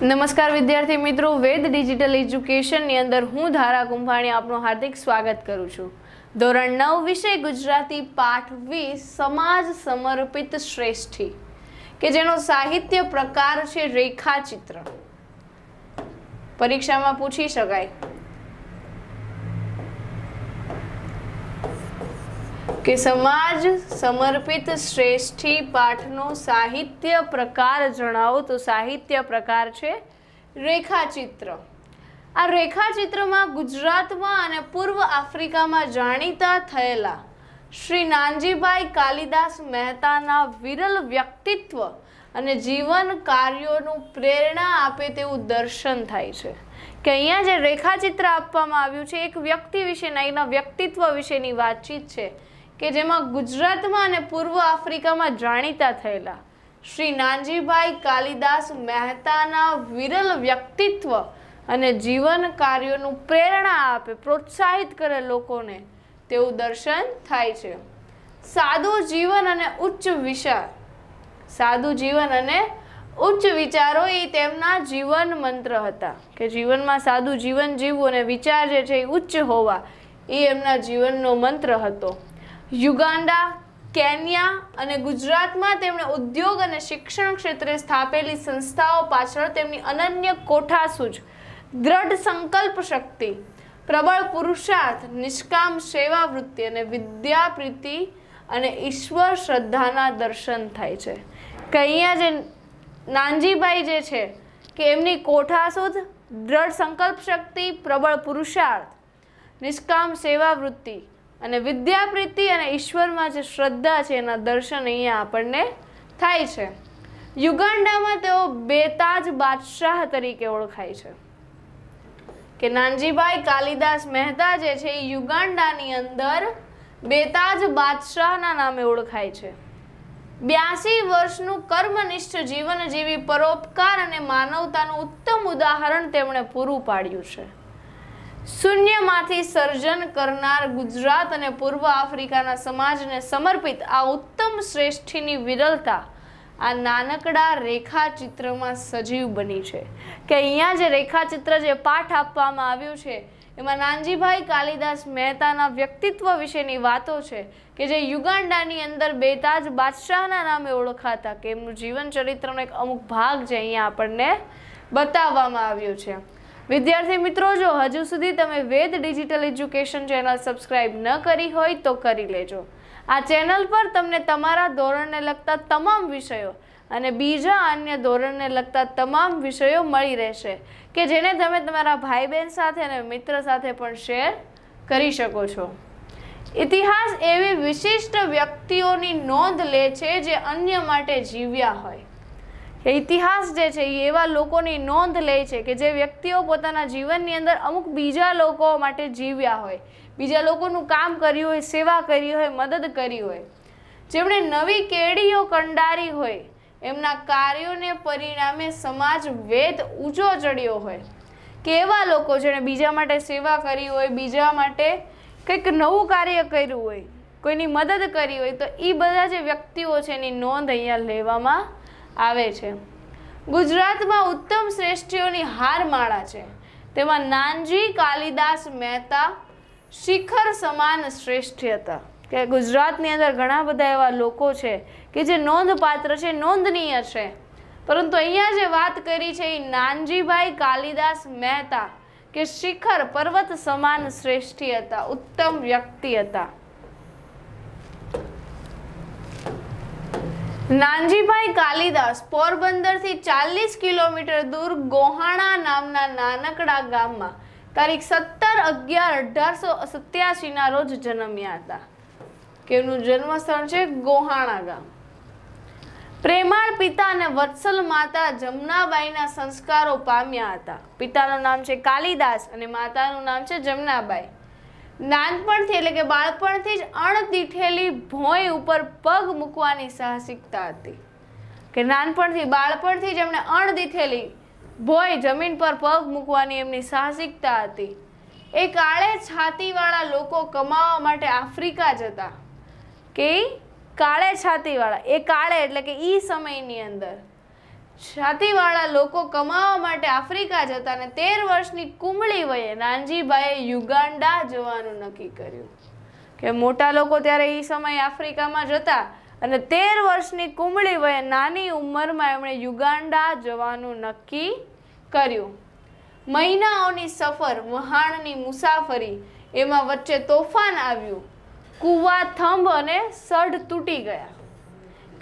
નમસ્કાર વિદ્યાર્થી મિત્રો વેદ ડિજિટલ એજ્યુકેશનની અંદર હું ધારા કુંભાણી આપનું હાર્દિક સ્વાગત કરું છું ધોરણ નવ વિષય ગુજરાતી પાઠ વીસ સમાજ સમર્પિત શ્રેષ્ઠી કે જેનો સાહિત્ય પ્રકાર છે રેખાચિત્ર પરીક્ષામાં પૂછી શકાય કે સમાજ સમર્પિત શ્રેષ્ઠી પાઠનો સાહિત્ય પ્રકાર જણાવો તો સાહિત્ય પ્રકાર છે રેખાચિત્ર આ રેખાચિત્રમાં ગુજરાતમાં અને પૂર્વ આફ્રિકામાં જાણીતા થયેલા શ્રી નાનજીભાઈ કાલિદાસ મહેતાના વિરલ વ્યક્તિત્વ અને જીવન કાર્યોનું પ્રેરણા આપે તેવું દર્શન થાય છે કે અહીંયા જે રેખાચિત્ર આપવામાં આવ્યું છે એક વ્યક્તિ વિશેના એના વ્યક્તિત્વ વિશેની વાતચીત છે કે જેમાં ગુજરાતમાં અને પૂર્વ આફ્રિકામાં જાણીતા થયેલા શ્રી નાનજીભાઈ કાલિદાસ મહેતાના વિરલ વ્યક્તિત્વ અને જીવન કાર્યોનું પ્રેરણા આપે પ્રોત્સાહિત કરે લોકોને તેવું દર્શન થાય છે સાદું જીવન અને ઉચ્ચ વિચાર સાદું જીવન અને ઉચ્ચ વિચારો એ તેમના જીવન મંત્ર હતા કે જીવનમાં સાદું જીવન જીવવું અને વિચાર જે છે એ ઉચ્ચ હોવા એ એમના જીવનનો મંત્ર હતો યુગાન્ડા કેન્યા અને ગુજરાતમાં તેમણે ઉદ્યોગ અને શિક્ષણ ક્ષેત્રે સ્થાપેલી સંસ્થાઓ પાછળ તેમની અનન્ય કોઠાસૂઝ દ્રઢ સંકલ્પ શક્તિ પ્રબળ પુરુષાર્થ નિષ્કામ સેવાવૃત્તિ અને વિદ્યાપ્રીતિ અને ઈશ્વર શ્રદ્ધાના દર્શન થાય છે કે જે નાનજીભાઈ જે છે કે એમની કોઠાસૂઝ દ્રઢ સંકલ્પ શક્તિ પ્રબળ પુરુષાર્થ નિષ્કામ સેવાવૃત્તિ અને વિદ્યાપ્રીતિ અને ઈશ્વરમાં જે શ્રદ્ધા છે એના દર્શન અહીંયા આપણને થાય છે યુગાંડામાં તેઓ બેતાજ બાદશાહ તરીકે ઓળખાય છે કે નાનજીભાઈ કાલિદાસ મહેતા જે છે એ યુગાંડાની અંદર બેતાજ બાદશાહના નામે ઓળખાય છે બ્યાસી વર્ષનું કર્મનિષ્ઠ જીવન જીવી પરોપકાર અને માનવતાનું ઉત્તમ ઉદાહરણ તેમણે પૂરું પાડ્યું છે શૂન્યમાંથી સર્જન કરનાર ગુજરાત અને પૂર્વ આફ્રિકાના સમાજને સમર્પિત આ ઉત્તમ શ્રેષ્ઠીની વિરલતા આ નાનકડા રેખાચિત્રમાં સજીવ બની છે કે અહીંયા જે રેખાચિત્ર જે પાઠ આપવામાં આવ્યું છે એમાં નાનજીભાઈ કાલિદાસ મહેતાના વ્યક્તિત્વ વિશેની વાતો છે કે જે યુગાન્ડાની અંદર બેતાજ બાદશાહના નામે ઓળખાતા કે એમનું જીવન ચરિત્રનો એક અમુક ભાગ જે અહીંયા આપણને બતાવવામાં આવ્યો છે વિદ્યાર્થી મિત્રો જો હજુ સુધી તમે Ved digital education channel subscribe ન કરી હોય તો કરી લેજો આ ચેનલ પર તમને તમારા ધોરણને લગતા તમામ વિષયો અને બીજા અન્ય ધોરણને લગતા તમામ વિષયો મળી રહેશે કે જેને તમે તમારા ભાઈ બહેન સાથે અને મિત્ર સાથે પણ શેર કરી શકો છો ઇતિહાસ એવી વિશિષ્ટ વ્યક્તિઓની નોંધ લે છે જે અન્ય માટે જીવ્યા હોય ઇતિહાસ જે છે એ એવા લોકોની નોંધ લે છે કે જે વ્યક્તિઓ પોતાના જીવનની અંદર અમુક બીજા લોકો માટે જીવ્યા હોય બીજા લોકોનું કામ કર્યું હોય સેવા કરી હોય મદદ કરી હોય જેમણે નવી કેડીઓ કંડારી હોય એમના કાર્યોને પરિણામે સમાજ વેદ ઊંચો ચડ્યો હોય કે એવા લોકો જેણે બીજા માટે સેવા કરી હોય બીજા માટે કંઈક નવું કાર્ય કર્યું હોય કોઈની મદદ કરી હોય તો એ બધા જે વ્યક્તિઓ છે એની નોંધ અહીંયા લેવામાં આવે છે ગુજરાતમાં ઉત્તમ શ્રેષ્ઠીઓની હારમાળા છે તેમાં નાનજી કાલિદાસ મહેતા શિખર સમાન શ્રેષ્ઠ હતા કે ગુજરાતની અંદર ઘણા બધા એવા લોકો છે કે જે નોંધપાત્ર છે નોંધનીય છે પરંતુ અહીંયા જે વાત કરી છે એ નાનજીભાઈ કાલિદાસ મહેતા કે શિખર પર્વત સમાન શ્રેષ્ઠી હતા ઉત્તમ વ્યક્તિ હતા નાનજીભાઈ કાલિદાસ પોરબંદરથી ચાલીસ કિલોમીટર દૂર ગોહાણા નામના નાનકડા ગામમાં તારીખ સત્તર અગિયાર અઢારસો સત્યાસીના રોજ જન્મ્યા હતા કેમનું જન્મસ્થળ છે ગોહાણા ગામ પ્રેમાળ પિતા અને વત્સલ માતા જમનાબાઈના સંસ્કારો પામ્યા હતા પિતાનું નામ છે કાલિદાસ અને માતાનું નામ છે જમનાબાઈ નાનપણથી એટલે કે બાળપણથી જ અણદીઠેલી ભોંય ઉપર પગ મૂકવાની સાહસિકતા હતી કે નાનપણથી બાળપણથી જ એમણે અણદીઠેલી ભોંય જમીન પર પગ મૂકવાની એમની સાહસિકતા હતી એ કાળે છાતીવાળા લોકો કમાવા માટે આફ્રિકા જતા કે કાળે છાતીવાળા એ કાળે એટલે કે એ સમયની અંદર છાતીવાળા લોકો કમાવા માટે આફ્રિકા જતા અને તેર વર્ષની કુંબળી વયે નાનજીભાઈએ યુગાન્ડા જવાનું નક્કી કર્યું કે મોટા લોકો ત્યારે એ સમયે આફ્રિકામાં જતા અને તેર વર્ષની કુંબળી વયે નાની ઉંમરમાં એમણે યુગાન્ડા જવાનું નક્કી કર્યું મહિનાઓની સફર મહાણની મુસાફરી એમાં વચ્ચે તોફાન આવ્યું કૂવા થંભ અને સઢ તૂટી ગયા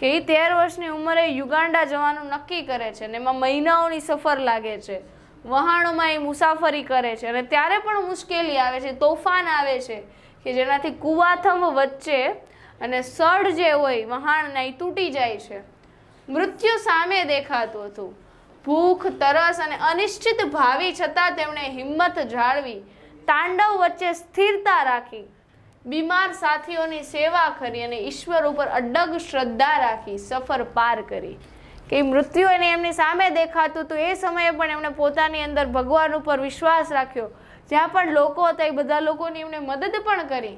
કે એ તેર વર્ષની ઉંમરે યુગાન્ડા જવાનું નક્કી કરે છે અને એમાં મહિનાઓની સફર લાગે છે વહાણોમાં એ મુસાફરી કરે છે અને ત્યારે પણ મુશ્કેલી આવે છે તોફાન આવે છે કે જેનાથી કુવાથમ વચ્ચે અને સળ જે હોય વહાણના એ તૂટી જાય છે મૃત્યુ સામે દેખાતું હતું ભૂખ તરસ અને અનિશ્ચિત ભાવિ છતાં તેમણે હિંમત જાળવી તાંડવ વચ્ચે સ્થિરતા રાખી બીમાર સાથીઓની સેવા કરી અને ઈશ્વર ઉપર અડગ શ્રદ્ધા રાખી સફર પાર કરી કે મૃત્યુ એને એમની સામે દેખાતું હતું એ સમયે પણ એમણે પોતાની અંદર ભગવાન ઉપર વિશ્વાસ રાખ્યો જ્યાં પણ લોકો હતા એ બધા લોકોની એમણે મદદ પણ કરી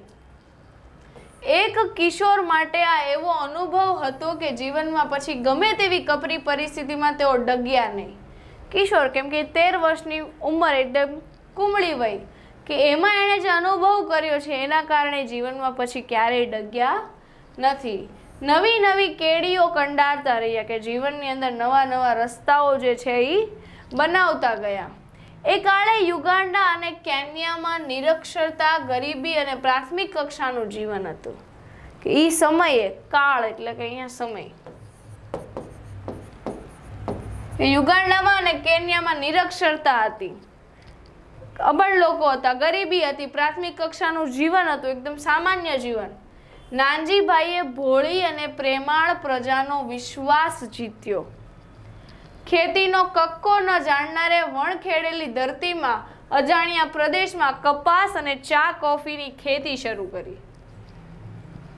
એક કિશોર માટે આ એવો અનુભવ હતો કે જીવનમાં પછી ગમે તેવી કપરી પરિસ્થિતિમાં તેઓ ડગ્યા નહીં કિશોર કેમ કે તેર વર્ષની ઉંમર એકદમ કુમળી વય કે એમાં એણે જે અનુભવ કર્યો છે એના કારણે જીવનમાં પછી ક્યારેય ડગ્યા નથી નવી નવી કેડીઓ કંડારતા રહ્યા કે જીવનની અંદર નવા નવા રસ્તાઓ જે છે એ બનાવતા ગયા એ કાળે યુગાંડા અને કેન્યામાં નિરક્ષરતા ગરીબી અને પ્રાથમિક કક્ષાનું જીવન હતું કે એ સમયે કાળ એટલે કે અહીંયા સમય યુગાંડામાં અને કેન્યામાં નિરક્ષરતા હતી અબળ લોકો હતા ગરીબી હતી પ્રાથમિક કક્ષાનું જીવન હતું એકદમ સામાન્ય જીવન નાનજીભાઈએ ભોળી અને પ્રેમાળ પ્રજાનો વિશ્વાસ જીત્યો ખેતીનો કક્કો ન જાણનારે વણખેડેલી ધરતીમાં અજાણ્યા પ્રદેશમાં કપાસ અને ચા કોફીની ખેતી શરૂ કરી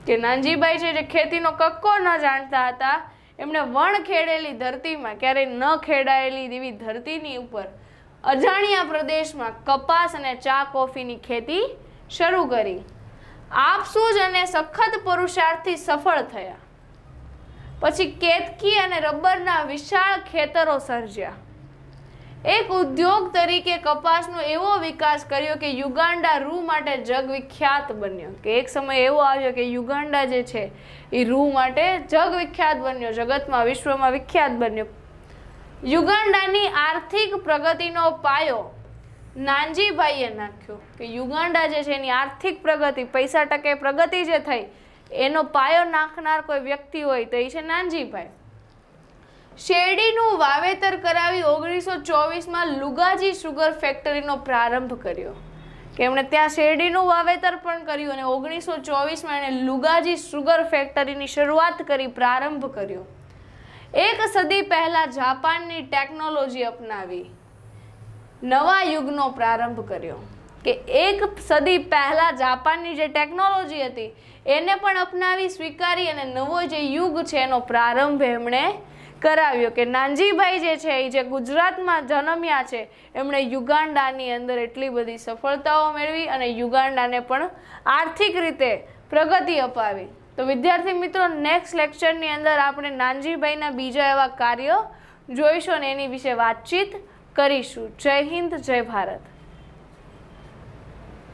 કે નાનજીભાઈ છે જે ખેતીનો કક્કો ન જાણતા હતા એમણે વણ ખેડેલી ધરતીમાં ક્યારેય ન ખેડાયેલી એવી ધરતીની ઉપર અજાણ્યા પ્રદેશમાં કપાસ અને ચા કોફીની ખેતી શરૂ કરી આપસૂજ અને સખત પુરુષાર્થથી સફળ થયા પછી કેતકી અને રબરના વિશાળ ખેતરો સર્જ્યા એક ઉદ્યોગ તરીકે કપાસનો એવો વિકાસ કર્યો કે યુગાન્ડા રૂ માટે જગવિખ્યાત બન્યો કે એક સમય એવો આવ્યો કે યુગાન્ડા જે છે એ રૂ માટે જગવિખ્યાત બન્યો જગતમાં વિશ્વમાં વિખ્યાત બન્યો યુગાન્ડાની આર્થિક પ્રગતિનો પાયો નાનજીભાઈએ નાખ્યો કે યુગાન્ડા જે છે એની આર્થિક પ્રગતિ પૈસા ટકે પ્રગતિ જે થઈ એનો પાયો નાખનાર કોઈ વ્યક્તિ હોય તો એ છે નાનજીભાઈ શેરડીનું વાવેતર કરાવી ઓગણીસો ચોવીસમાં લુગાજી સુગર ફેક્ટરીનો પ્રારંભ કર્યો કે એમણે ત્યાં શેરડીનું વાવેતર પણ કર્યું અને ઓગણીસો ચોવીસમાં એણે લુગાજી સુગર ફેક્ટરીની શરૂઆત કરી પ્રારંભ કર્યો એક સદી પહેલાં જાપાનની ટેકનોલોજી અપનાવી નવા યુગનો પ્રારંભ કર્યો કે એક સદી પહેલાં જાપાનની જે ટેકનોલોજી હતી એને પણ અપનાવી સ્વીકારી અને નવો જે યુગ છે એનો પ્રારંભ એમણે કરાવ્યો કે નાનજીભાઈ જે છે એ જે ગુજરાતમાં જન્મ્યા છે એમણે યુગાન્ડાની અંદર એટલી બધી સફળતાઓ મેળવી અને યુગાંડાને પણ આર્થિક રીતે પ્રગતિ અપાવી તો વિદ્યાર્થી મિત્રો નેક્સ્ટ લેક્ચરની અંદર આપણે નાનજીભાઈના બીજા એવા કાર્ય જોઈશું અને એની વિશે વાતચીત કરીશું જય હિન્દ જય ભારત